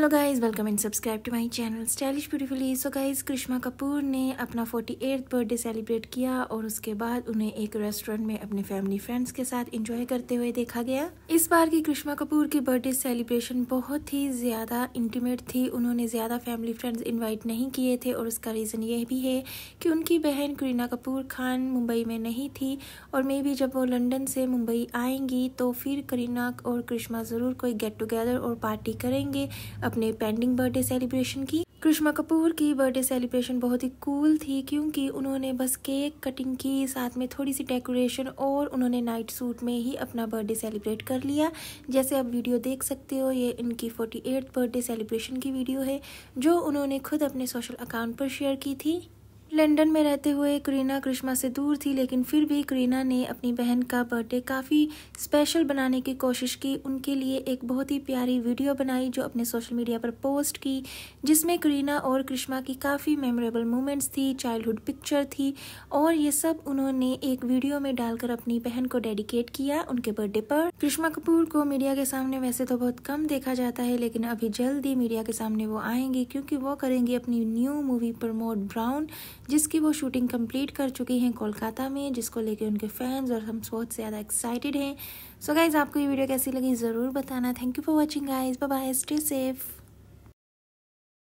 hello guys welcome and subscribe to my channel stylish beautifully so guys Krishna Kapoor ने अपना forty eighth birthday celebrate किया और उसके बाद उन्हें एक रेस्टोरेंट में अपने फैमिली फ्रेंड्स के साथ एंजॉय करते हुए देखा गया इस बार की कृष्णा कपूर की बर्थडे सेलिब्रेशन बहुत ही ज़्यादा इंटीमेट थी उन्होंने ज़्यादा फैमिली फ्रेंड्स इन्वाइट नहीं किए थे और उसका रीज़न यह भी है कि उनकी बहन करीना कपूर खान मुंबई में नहीं थी और मे बी जब वो लंडन से मुंबई आएंगी तो फिर करीना और कृष्णा ज़रूर कोई गेट टुगेदर और पार्टी करेंगे अपने पेंडिंग बर्थडे सेलिब्रेशन की कृष्णा कपूर की बर्थडे सेलिब्रेशन बहुत ही कूल थी क्योंकि उन्होंने बस केक कटिंग की साथ में थोड़ी सी डेकोरेशन और उन्होंने नाइट सूट में ही अपना बर्थडे सेलिब्रेट कर लिया जैसे आप वीडियो देख सकते हो ये इनकी फोर्टी बर्थडे सेलिब्रेशन की वीडियो है जो उन्होंने खुद अपने सोशल अकाउंट पर शेयर की थी लंदन में रहते हुए करीना करिश्मा से दूर थी लेकिन फिर भी करीना ने अपनी बहन का बर्थडे काफ़ी स्पेशल बनाने की कोशिश की उनके लिए एक बहुत ही प्यारी वीडियो बनाई जो अपने सोशल मीडिया पर पोस्ट की जिसमें करीना और करिश्मा की काफ़ी मेमोरेबल मोमेंट्स थी चाइल्डहुड पिक्चर थी और ये सब उन्होंने एक वीडियो में डालकर अपनी बहन को डेडिकेट किया उनके बर्थडे पर करिश्मा कपूर को मीडिया के सामने वैसे तो बहुत कम देखा जाता है लेकिन अभी जल्द ही मीडिया के सामने वो आएंगी क्योंकि वो करेंगी अपनी न्यू मूवी प्रमोट ब्राउन जिसकी वो शूटिंग कंप्लीट कर चुकी हैं कोलकाता में जिसको लेके उनके फैंस और हम बहुत ज़्यादा एक्साइटेड हैं सो so गाइज़ आपको ये वीडियो कैसी लगी ज़रूर बताना thank you for watching guys bye stay safe